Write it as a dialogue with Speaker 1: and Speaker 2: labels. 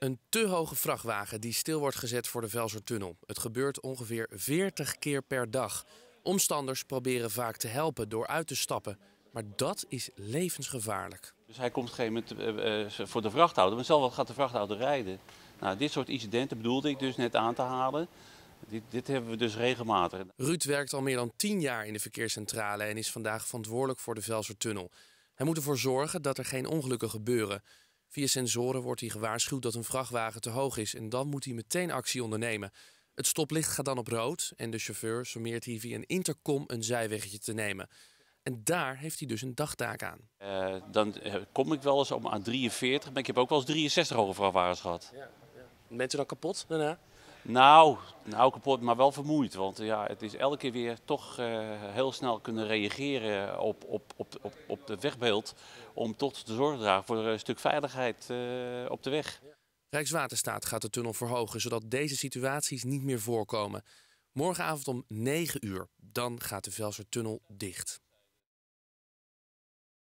Speaker 1: Een te hoge vrachtwagen die stil wordt gezet voor de Velsertunnel. Het gebeurt ongeveer 40 keer per dag. Omstanders proberen vaak te helpen door uit te stappen. Maar dat is levensgevaarlijk.
Speaker 2: Dus hij komt op een gegeven moment eh, eh, eh, voor de vrachthouder. Maar zelf gaat de vrachthouder rijden. Nou, dit soort incidenten bedoelde ik dus net aan te halen. Dit, dit, hebben we dus regelmatig. Ruud werkt al meer dan 10 jaar in de verkeerscentrale en is vandaag verantwoordelijk voor
Speaker 1: de Velsertunnel. Hij moet ervoor zorgen dat er geen ongelukken gebeuren. Via sensoren wordt hij gewaarschuwd dat een vrachtwagen te hoog is en dan moet hij meteen actie ondernemen. Het stoplicht gaat dan op rood en de chauffeur sommeert hier via een intercom een zijweggetje te nemen. En daar heeft hij dus een dagtaak aan.
Speaker 2: Eh, dan eh, kom ik wel eens om aan 43, maar ik heb ook wel eens 63 hoge vrachtwagens gehad. Ja, ja. Bent u dan kapot daarna? Nou, nou kapot, maar wel vermoeid. Want ja, het is elke keer weer toch eh, heel snel kunnen reageren op, op, op, op, op het wegbeeld. Om toch te zorgen te dragen voor een stuk veiligheid eh, op de
Speaker 1: weg. Rijkswaterstaat gaat de tunnel verhogen, zodat deze situaties niet meer voorkomen. Morgenavond om 9 uur, dan gaat de Velsertunnel dicht.